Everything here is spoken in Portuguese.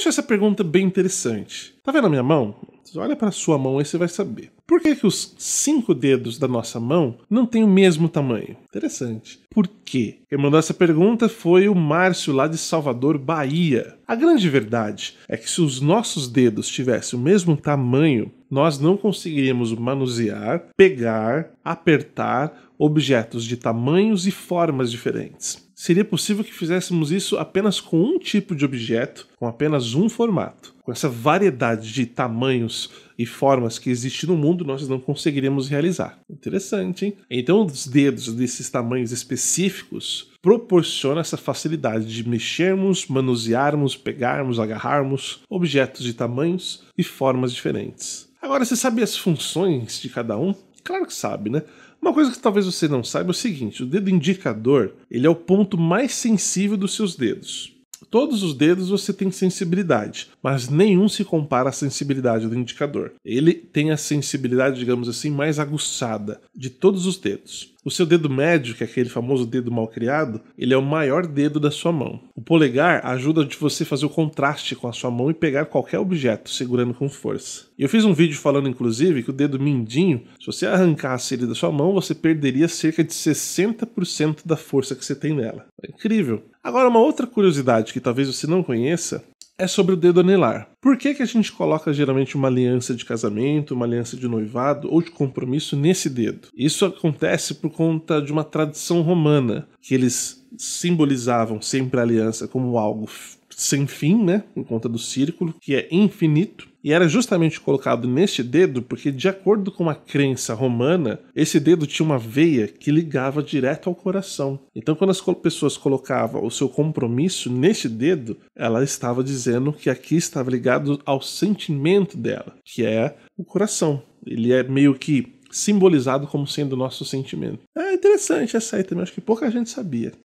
acho essa pergunta bem interessante. Tá vendo a minha mão? Olha para sua mão e você vai saber. Por que, que os cinco dedos da nossa mão não têm o mesmo tamanho? Interessante. Por quê? Quem mandou essa pergunta foi o Márcio lá de Salvador, Bahia. A grande verdade é que se os nossos dedos tivessem o mesmo tamanho, nós não conseguiríamos manusear, pegar, apertar objetos de tamanhos e formas diferentes seria possível que fizéssemos isso apenas com um tipo de objeto, com apenas um formato. Com essa variedade de tamanhos e formas que existe no mundo, nós não conseguiríamos realizar. Interessante, hein? Então, os dedos desses tamanhos específicos proporcionam essa facilidade de mexermos, manusearmos, pegarmos, agarrarmos objetos de tamanhos e formas diferentes. Agora, você sabe as funções de cada um? Claro que sabe, né? Uma coisa que talvez você não saiba é o seguinte: o dedo indicador ele é o ponto mais sensível dos seus dedos. Todos os dedos você tem sensibilidade, mas nenhum se compara à sensibilidade do indicador. Ele tem a sensibilidade, digamos assim, mais aguçada de todos os dedos. O seu dedo médio, que é aquele famoso dedo mal criado, ele é o maior dedo da sua mão. O polegar ajuda de você fazer o contraste com a sua mão e pegar qualquer objeto, segurando com força. Eu fiz um vídeo falando, inclusive, que o dedo mindinho, se você arrancasse ele da sua mão, você perderia cerca de 60% da força que você tem nela. É incrível! Agora, uma outra curiosidade que talvez você não conheça é sobre o dedo anelar. Por que, que a gente coloca geralmente uma aliança de casamento, uma aliança de noivado ou de compromisso nesse dedo? Isso acontece por conta de uma tradição romana, que eles simbolizavam sempre a aliança como algo sem fim, né, por conta do círculo, que é infinito, e era justamente colocado neste dedo porque, de acordo com a crença romana, esse dedo tinha uma veia que ligava direto ao coração. Então, quando as pessoas colocavam o seu compromisso neste dedo, ela estava dizendo que aqui estava ligado ao sentimento dela, que é o coração. Ele é meio que simbolizado como sendo o nosso sentimento. É interessante essa aí também, acho que pouca gente sabia.